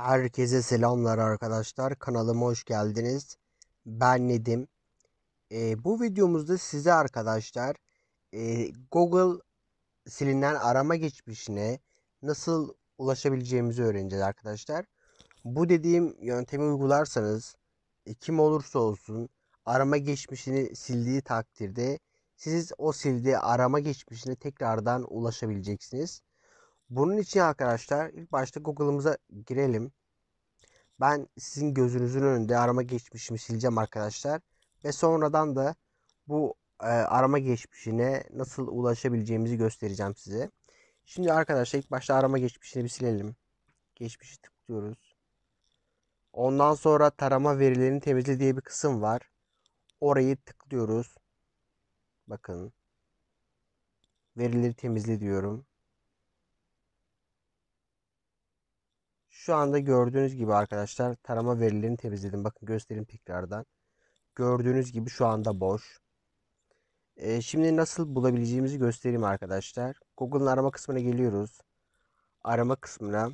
Herkese selamlar arkadaşlar. Kanalıma hoş geldiniz. Ben Nedim. Ee, bu videomuzda size arkadaşlar e, Google silinen arama geçmişine nasıl ulaşabileceğimizi öğreneceğiz arkadaşlar. Bu dediğim yöntemi uygularsanız e, kim olursa olsun arama geçmişini sildiği takdirde siz o sildiği arama geçmişine tekrardan ulaşabileceksiniz. Bunun için arkadaşlar ilk başta Google'ımıza girelim. Ben sizin gözünüzün önünde arama geçmişimi sileceğim arkadaşlar. Ve sonradan da bu e, arama geçmişine nasıl ulaşabileceğimizi göstereceğim size. Şimdi arkadaşlar ilk başta arama geçmişini bir silelim. Geçmişi tıklıyoruz. Ondan sonra tarama verilerini temizle diye bir kısım var. Orayı tıklıyoruz. Bakın. Verileri temizle diyorum. Şu anda gördüğünüz gibi arkadaşlar tarama verilerini temizledim. Bakın göstereyim tekrardan. Gördüğünüz gibi şu anda boş. Ee, şimdi nasıl bulabileceğimizi göstereyim arkadaşlar. Google'ın arama kısmına geliyoruz. Arama kısmına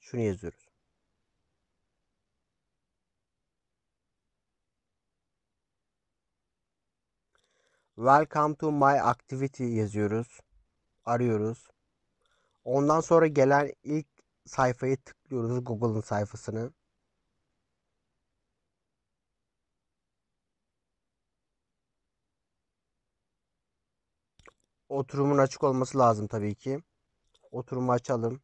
şunu yazıyoruz. Welcome to my activity yazıyoruz. Arıyoruz. Ondan sonra gelen ilk sayfayı tıklıyoruz Google'ın sayfasını. Oturumun açık olması lazım tabii ki. Oturumu açalım.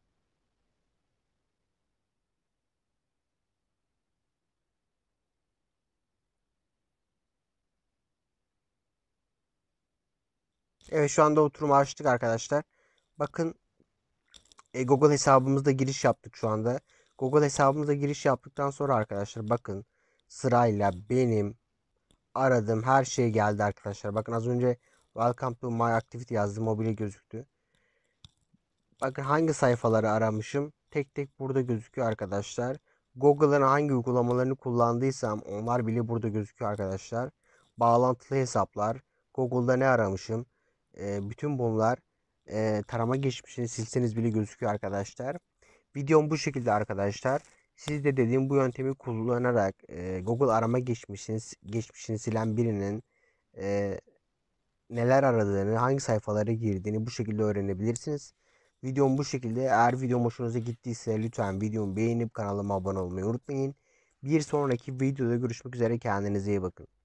Evet şu anda oturumu açtık arkadaşlar. Bakın e, Google hesabımızda giriş yaptık şu anda. Google hesabımıza giriş yaptıktan sonra arkadaşlar bakın sırayla benim aradığım her şey geldi arkadaşlar. Bakın az önce Welcome to my activity yazdım. Mobilya gözüktü. Bakın hangi sayfaları aramışım. Tek tek burada gözüküyor arkadaşlar. Google'ın hangi uygulamalarını kullandıysam onlar bile burada gözüküyor arkadaşlar. Bağlantılı hesaplar. Google'da ne aramışım. E, bütün bunlar e, tarama geçmişini silseniz bile gözüküyor arkadaşlar. Videom bu şekilde arkadaşlar. Siz de dediğim bu yöntemi kullanarak e, Google arama geçmişini, geçmişini silen birinin e, neler aradığını, hangi sayfalara girdiğini bu şekilde öğrenebilirsiniz. Videom bu şekilde. Eğer videom hoşunuza gittiyse lütfen videomu beğenip kanalıma abone olmayı unutmayın. Bir sonraki videoda görüşmek üzere. Kendinize iyi bakın.